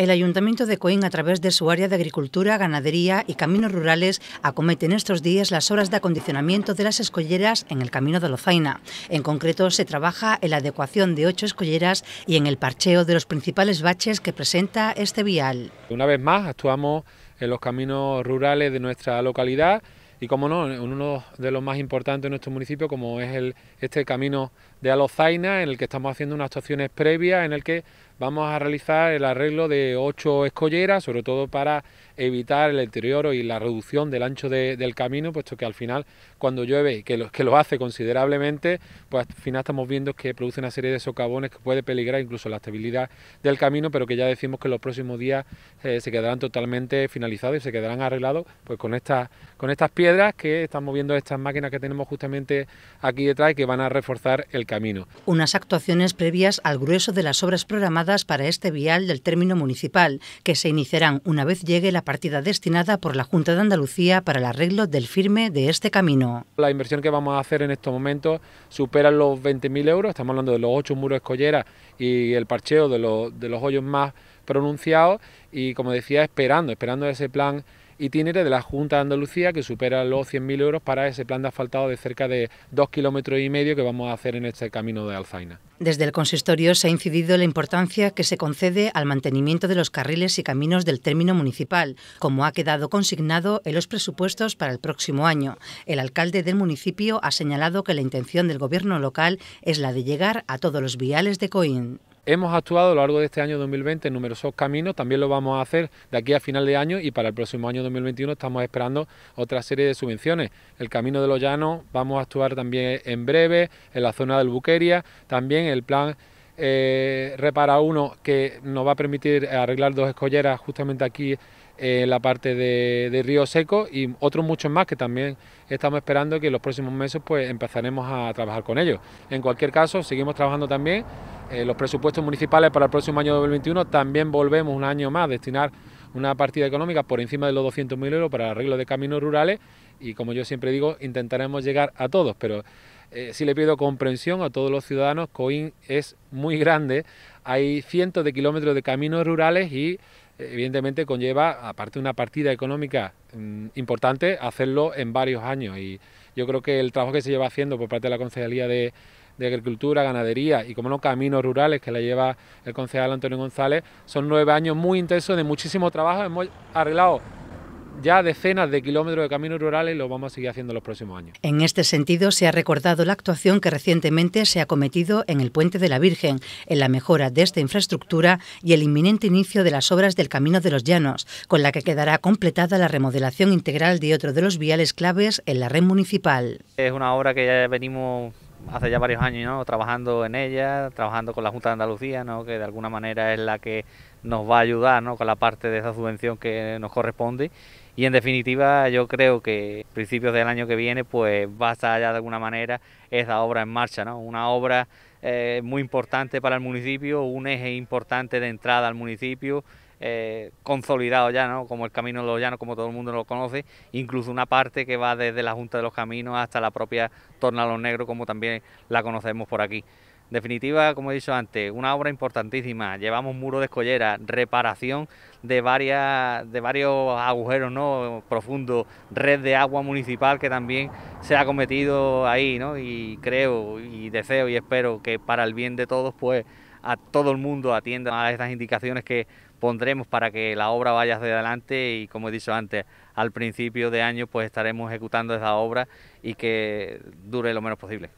El Ayuntamiento de Coín, a través de su área de Agricultura, Ganadería y Caminos Rurales, acomete en estos días las horas de acondicionamiento de las escolleras en el Camino de Lozaina. En concreto, se trabaja en la adecuación de ocho escolleras y en el parcheo de los principales baches que presenta este vial. Una vez más, actuamos en los caminos rurales de nuestra localidad y como no, en uno de los más importantes de nuestro municipio como es el, este camino de Alozaina en el que estamos haciendo unas actuaciones previas en el que vamos a realizar el arreglo de ocho escolleras, sobre todo para evitar el deterioro y la reducción del ancho del camino, puesto que al final cuando llueve, que lo, que lo hace considerablemente, pues al final estamos viendo que produce una serie de socavones que puede peligrar incluso la estabilidad del camino, pero que ya decimos que los próximos días eh, se quedarán totalmente finalizados y se quedarán arreglados pues con estas, con estas piedras que están moviendo estas máquinas que tenemos justamente aquí detrás y que van a reforzar el camino. Unas actuaciones previas al grueso de las obras programadas para este vial del término municipal, que se iniciarán una vez llegue la partida destinada por la Junta de Andalucía para el arreglo del firme de este camino. La inversión que vamos a hacer en estos momentos supera los 20.000 euros, estamos hablando de los ocho muros escolleras y el parcheo de los, de los hoyos más pronunciados y como decía, esperando, esperando ese plan ...y tiene de la Junta de Andalucía que supera los 100.000 euros para ese plan de asfaltado de cerca de dos kilómetros y medio que vamos a hacer en este camino de Alzaina. Desde el consistorio se ha incidido la importancia que se concede al mantenimiento de los carriles y caminos del término municipal, como ha quedado consignado en los presupuestos para el próximo año. El alcalde del municipio ha señalado que la intención del gobierno local es la de llegar a todos los viales de Coín. Hemos actuado a lo largo de este año 2020 en numerosos caminos, también lo vamos a hacer de aquí a final de año y para el próximo año 2021 estamos esperando otra serie de subvenciones. El Camino de los Llanos vamos a actuar también en breve, en la zona del Buqueria, también el plan eh, repara uno que nos va a permitir arreglar dos escolleras justamente aquí en la parte de, Río Seco y otros muchos más que también estamos esperando que en los próximos meses pues empezaremos a trabajar con ellos. En cualquier caso, seguimos trabajando también eh, los presupuestos municipales para el próximo año 2021, también volvemos un año más a destinar una partida económica por encima de los 200.000 euros para el arreglo de caminos rurales y como yo siempre digo, intentaremos llegar a todos, pero eh, si le pido comprensión a todos los ciudadanos, Coín es muy grande, hay cientos de kilómetros de caminos rurales y evidentemente conlleva, aparte de una partida económica mm, importante, hacerlo en varios años. Y yo creo que el trabajo que se lleva haciendo por parte de la Concejalía de, de Agricultura, Ganadería y, como no, Caminos Rurales, que la lleva el concejal Antonio González, son nueve años muy intensos de muchísimo trabajo. Hemos arreglado ya decenas de kilómetros de caminos rurales lo vamos a seguir haciendo los próximos años. En este sentido, se ha recordado la actuación que recientemente se ha cometido en el Puente de la Virgen, en la mejora de esta infraestructura y el inminente inicio de las obras del Camino de los Llanos, con la que quedará completada la remodelación integral de otro de los viales claves en la red municipal. Es una obra que ya venimos hace ya varios años trabajando en ella, trabajando con la Junta de Andalucía, que de alguna manera es la que nos va a ayudar con la parte de esa subvención que nos corresponde. Y en definitiva yo creo que principios del año que viene pues va a estar ya de alguna manera esa obra en marcha, una obra eh, muy importante para el municipio, un eje importante de entrada al municipio eh, consolidado ya, ¿no? Como el Camino de los Llanos, como todo el mundo lo conoce, incluso una parte que va desde la Junta de los Caminos hasta la propia Torna Negro... como también la conocemos por aquí. definitiva, como he dicho antes, una obra importantísima. Llevamos muro de escollera, reparación de varias, de varios agujeros ¿no? profundos, red de agua municipal que también se ha cometido ahí, ¿no? Y creo y deseo y espero que para el bien de todos, pues a todo el mundo atienda a estas indicaciones que pondremos para que la obra vaya hacia adelante y como he dicho antes, al principio de año pues estaremos ejecutando esa obra y que dure lo menos posible.